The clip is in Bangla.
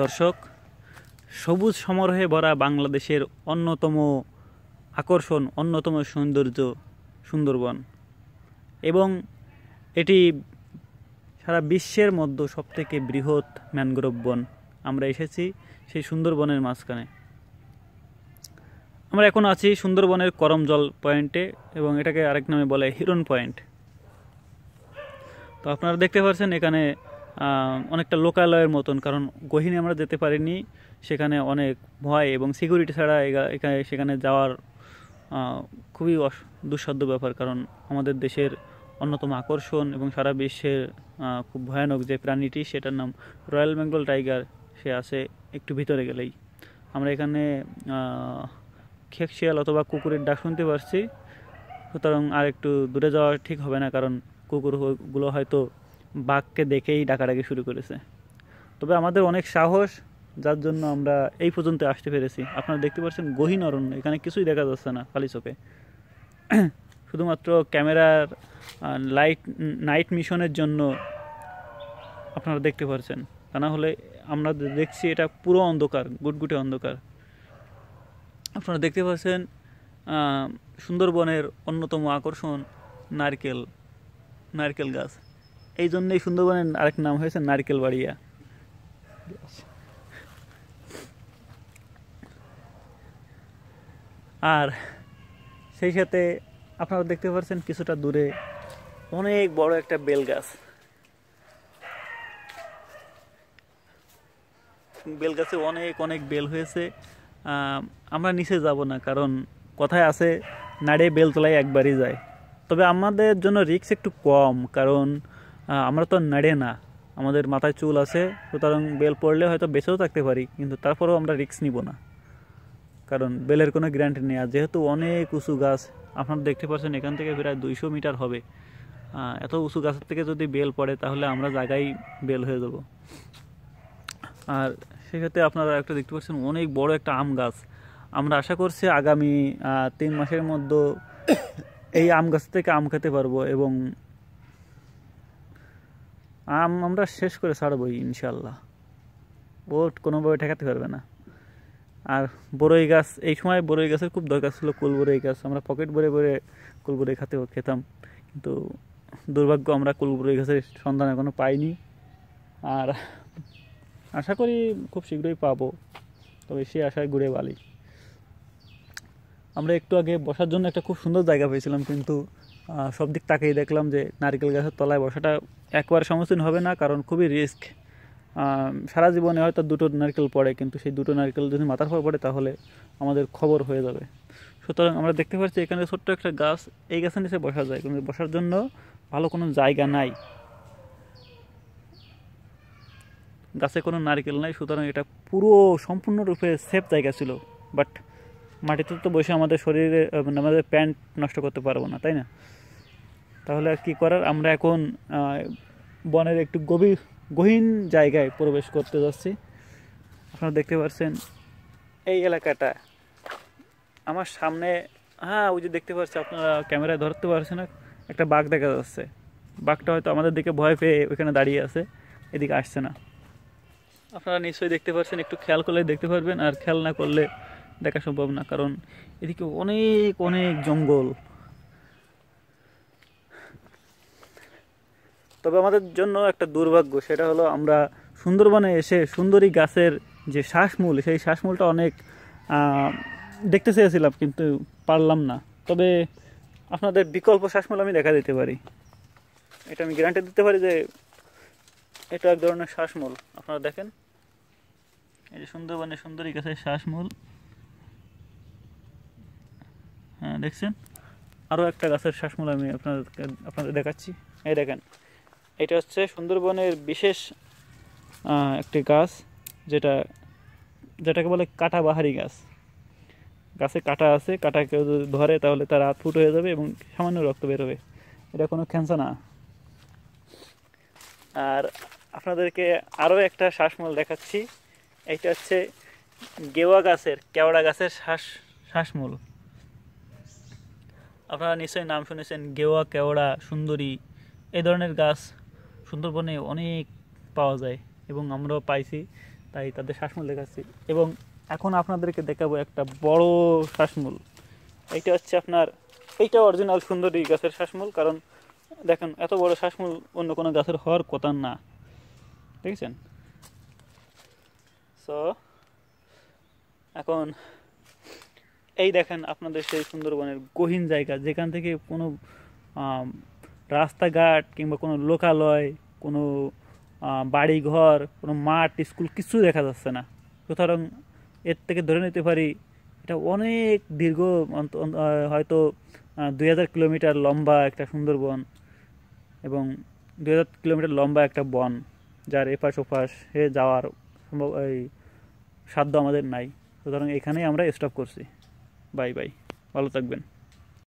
দর্শক সবুজ সমারোহে ভরা বাংলাদেশের অন্যতম আকর্ষণ অন্যতম সৌন্দর্য সুন্দরবন এবং এটি সারা বিশ্বের মধ্যে সবথেকে বৃহৎ ম্যানগ্রোভ বন আমরা এসেছি সেই সুন্দরবনের মাঝখানে আমরা এখন আছি সুন্দরবনের করমজল পয়েন্টে এবং এটাকে আরেক নামে বলে হিরন পয়েন্ট তো আপনারা দেখতে পাচ্ছেন এখানে অনেকটা লোকালয়ের মতন কারণ গহিনে আমরা যেতে পারিনি সেখানে অনেক ভয় এবং সিকিউরিটি ছাড়া এখানে সেখানে যাওয়ার খুবই দুঃসাধ্য ব্যাপার কারণ আমাদের দেশের অন্যতম আকর্ষণ এবং সারা বিশ্বের খুব ভয়ানক যে প্রাণীটি সেটার নাম রয়্যাল বেঙ্গল টাইগার সে আছে একটু ভিতরে গেলেই আমরা এখানে শিয়াল অথবা কুকুরের ডাক শুনতে পারছি সুতরাং আর একটু দূরে যাওয়া ঠিক হবে না কারণ কুকুরগুলো হয়তো বাঘকে দেখেই ডাকাডাকি শুরু করেছে তবে আমাদের অনেক সাহস যার জন্য আমরা এই পর্যন্ত আসতে পেরেছি আপনারা দেখতে পাচ্ছেন গহীন অরণ্য এখানে কিছুই দেখা যাচ্ছে না খালি চোখে শুধুমাত্র ক্যামেরার লাইট নাইট মিশনের জন্য আপনারা দেখতে পাচ্ছেন তা না হলে আমরা দেখছি এটা পুরো অন্ধকার গুটগুটে অন্ধকার আপনারা দেখতে পাচ্ছেন সুন্দরবনের অন্যতম আকর্ষণ নারকেল নারকেল গাছ এই জন্যই সুন্দরবনের আরেক নাম হয়েছে নারকেল বাড়িয়া আর সেই সাথে আপনারা দেখতে পাচ্ছেন কিছুটা দূরে অনেক বড় একটা বেল গাছ বেল গাছে অনেক অনেক বেল হয়েছে আমরা নিচে যাব না কারণ কথায় আছে নাড়ে বেল তোলায় একবারই যায় তবে আমাদের জন্য রিক্স একটু কম কারণ আমরা তো নাড়ে না আমাদের মাথায় চুল আছে সুতরাং বেল পড়লে হয়তো বেঁচেও থাকতে পারি কিন্তু তারপরেও আমরা রিস্ক নিব না কারণ বেলের কোনো গ্যারান্টি নেই আর যেহেতু অনেক উঁচু গাছ আপনারা দেখতে পাচ্ছেন এখান থেকে প্রায় দুইশো মিটার হবে এত উঁচু গাছের থেকে যদি বেল পড়ে তাহলে আমরা জায়গায় বেল হয়ে যাব আর সেক্ষেত্রে আপনারা একটা দেখতে পাচ্ছেন অনেক বড় একটা আম গাছ আমরা আশা করছি আগামী তিন মাসের মধ্যে এই আম গাছ থেকে আম খেতে পারবো এবং আম আমরা শেষ করে ছাড়বই ইনশাল্লাহ বোট কোনোভাবে ঠেকাতে পারবে না আর বড়ই গাছ এই সময় বড়ই গাছের খুব দরকার ছিল কুল গাছ আমরা পকেট ভরে ভরে কুল বড়ই খাতে খেতাম কিন্তু দুর্ভাগ্য আমরা কুল গাছের সন্ধান এখনও পাইনি আর আশা করি খুব শীঘ্রই পাবো তবে সে আশায় ঘুরে বালি আমরা একটু আগে বসার জন্য একটা খুব সুন্দর জায়গা পেয়েছিলাম কিন্তু সব দিক তাকিয়ে দেখলাম যে নারকেল গাছের তলায় বসাটা একবার সম্মুখীন হবে না কারণ খুবই রিস্ক সারা জীবনে হয়তো দুটো নারকেল পড়ে কিন্তু সেই দুটো নারকেল যদি মাথার পর পড়ে তাহলে আমাদের খবর হয়ে যাবে সুতরাং আমরা দেখতে পাচ্ছি এখানে ছোট্ট একটা গাছ এই গাছের নিচে বসা যায় কিন্তু বসার জন্য ভালো কোনো জায়গা নাই গাছে কোনো নারকেল নাই সুতরাং এটা পুরো সম্পূর্ণরূপে সেফ জায়গা ছিল বাট মাটিতে তো বসে আমাদের শরীরে মানে আমাদের প্যান্ট নষ্ট করতে পারবো না তাই না তাহলে আর কী করার আমরা এখন বনের একটু গভীর গহীন জায়গায় প্রবেশ করতে যাচ্ছি আপনারা দেখতে পাচ্ছেন এই এলাকাটা আমার সামনে হ্যাঁ ওই যে দেখতে পাচ্ছি আপনারা ক্যামেরায় ধরতে পারছে না একটা বাঘ দেখা যাচ্ছে বাঘটা হয়তো আমাদের দিকে ভয় পেয়ে ওইখানে দাঁড়িয়ে আছে এদিকে আসছে না আপনারা নিশ্চয়ই দেখতে পাচ্ছেন একটু খেয়াল করলে দেখতে পারবেন আর খেয়াল না করলে দেখা সম্ভব না কারণ এদিকে অনেক অনেক জঙ্গল তবে আমাদের জন্য একটা দুর্ভাগ্য সেটা হলো আমরা সুন্দরবনে এসে সুন্দরী গাছের যে শ্বাসমূল সেই শ্বাসমূলটা অনেক দেখতে চেয়েছিলাম কিন্তু পারলাম না তবে আপনাদের বিকল্প শ্বাসমূল আমি দেখা দিতে পারি এটা আমি গ্যারান্টি দিতে পারি যে এটা এক ধরনের শ্বাসমূল আপনারা দেখেন এই যে সুন্দরবনে সুন্দরী গাছের শ্বাসমূল দেখছেন আরও একটা গাছের শ্বাসমূল আমি আপনাদের আপনাদের দেখাচ্ছি এই দেখেন এটা হচ্ছে সুন্দরবনের বিশেষ একটি গাছ যেটা যেটাকে বলে কাটা বাহারি গাছ গাছে কাটা আছে কাটা কেউ যদি ধরে তাহলে তার হাত ফুট হয়ে যাবে এবং সামান্য রক্ত বেরোবে এটা কোনো ক্যান্সার না আর আপনাদেরকে আরও একটা শ্বাসমূল দেখাচ্ছি এটা হচ্ছে গেওয়া গাছের কেওড়া গাছের শ্বাস শ্বাসমূল আপনারা নিশ্চয়ই নাম শুনেছেন গেওয়া কেওড়া সুন্দরী এই ধরনের গাছ সুন্দরবনে অনেক পাওয়া যায় এবং আমরাও পাইছি তাই তাদের শ্বাসমূল দেখাচ্ছি এবং এখন আপনাদেরকে দেখাবো একটা বড় শ্বাসমূল এইটা হচ্ছে আপনার এইটা অরিজিনাল সুন্দরী গাছের শ্বাসমূল কারণ দেখেন এত বড় শ্বাসমূল অন্য কোনো গাছের হওয়ার কথা না দেখেছেন সো এখন এই দেখেন আপনাদের সেই সুন্দরবনের গহীন জায়গা যেখান থেকে কোনো রাস্তাঘাট কিংবা কোনো লোকালয় কোনো বাড়িঘর কোনো মাঠ স্কুল কিছু দেখা যাচ্ছে না সুতরাং এর থেকে ধরে নিতে পারি এটা অনেক দীর্ঘ হয়তো দুই হাজার কিলোমিটার লম্বা একটা সুন্দরবন এবং দুই হাজার কিলোমিটার লম্বা একটা বন যার এপাশ ওপাশ হয়ে যাওয়ার সম্ভব এই সাধ্য আমাদের নাই সুতরাং এখানেই আমরা স্টপ করছি बाय-बाय। ভালো থাকবেন।